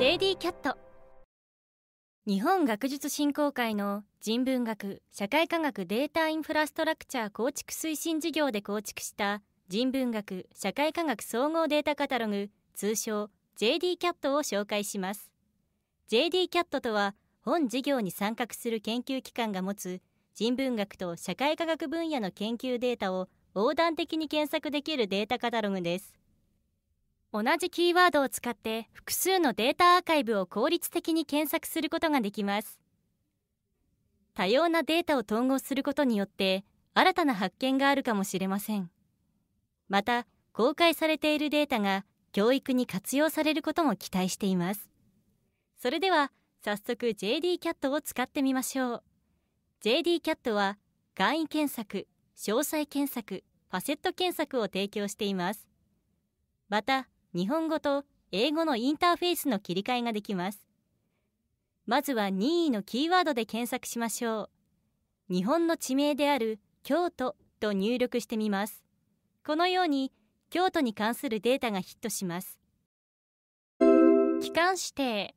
JD キャット日本学術振興会の人文学社会科学データインフラストラクチャー構築推進事業で構築した人文学社会科学総合データカタログ通称 JD キャットを紹介します JD キャットとは本事業に参画する研究機関が持つ人文学と社会科学分野の研究データを横断的に検索できるデータカタログです同じキーワードを使って複数のデータアーカイブを効率的に検索することができます多様なデータを統合することによって新たな発見があるかもしれませんまた公開されているデータが教育に活用されることも期待していますそれでは早速 JD キャットを使ってみましょう JD キャットは簡易検索詳細検索ファセット検索を提供していますまた日本語と英語のインターフェースの切り替えができますまずは任意のキーワードで検索しましょう日本の地名である京都と入力してみますこのように京都に関するデータがヒットします期間指定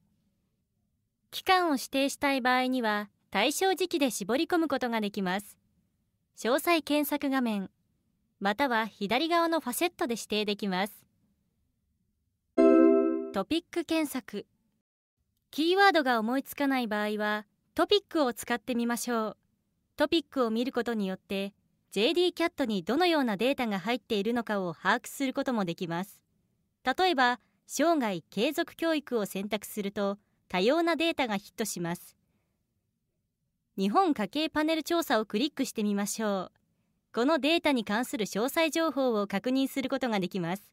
期間を指定したい場合には対象時期で絞り込むことができます詳細検索画面または左側のファセットで指定できますトピック検索キーワードが思いつかない場合はトピックを使ってみましょうトピックを見ることによって JD キャットにどのようなデータが入っているのかを把握することもできます例えば生涯継続教育を選択すると多様なデータがヒットします日本家計パネル調査をクリックしてみましょうこのデータに関する詳細情報を確認することができます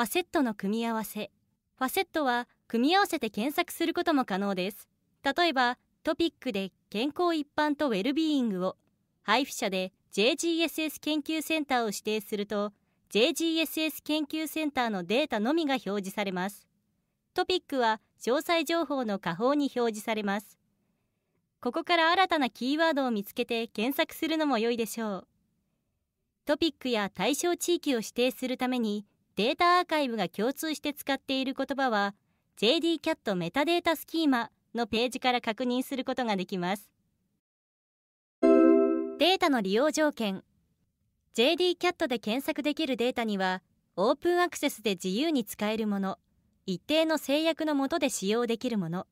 ファセットの組み合わせファセットは組み合わせて検索することも可能です例えばトピックで健康一般とウェルビーイングを配布者で JGSS 研究センターを指定すると JGSS 研究センターのデータのみが表示されますトピックは詳細情報の下方に表示されますここから新たなキーワードを見つけて検索するのも良いでしょうトピックや対象地域を指定するためにデータアーカイブが共通して使っている言葉は JDCAT メタデータスキーマのページから確認することができますデータの利用条件 JDCAT で検索できるデータにはオープンアクセスで自由に使えるもの一定の制約の下で使用できるもの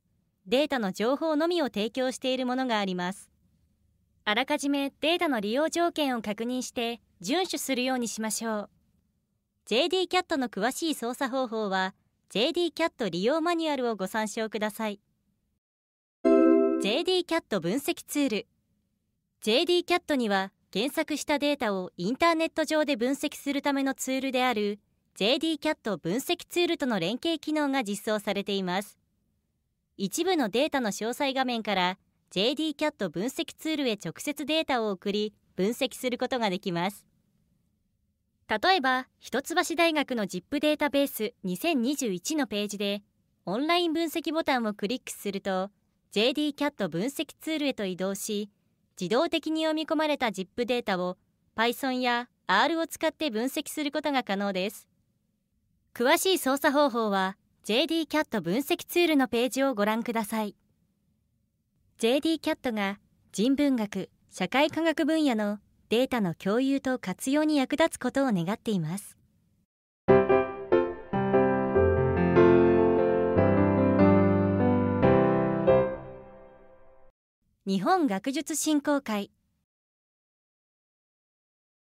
データの情報のみを提供しているものがありますあらかじめデータの利用条件を確認して遵守するようにしましょう JD キャットの詳しい操作方法は JD キャット利用マニュアルをご参照ください JD キャット分析ツール JD キャットには検索したデータをインターネット上で分析するためのツールである JD キャット分析ツールとの連携機能が実装されています一部のデータの詳細画面から JD キャット分析ツールへ直接データを送り分析することができます例えば一橋大学の ZIP データベース2021のページでオンライン分析ボタンをクリックすると JDCAT 分析ツールへと移動し自動的に読み込まれた ZIP データを Python や R を使って分析することが可能です詳しい操作方法は JDCAT 分析ツールのページをご覧ください JDCAT が人文学社会科学分野のデータの共有と活用に役立つことを願っています。日本学術振興会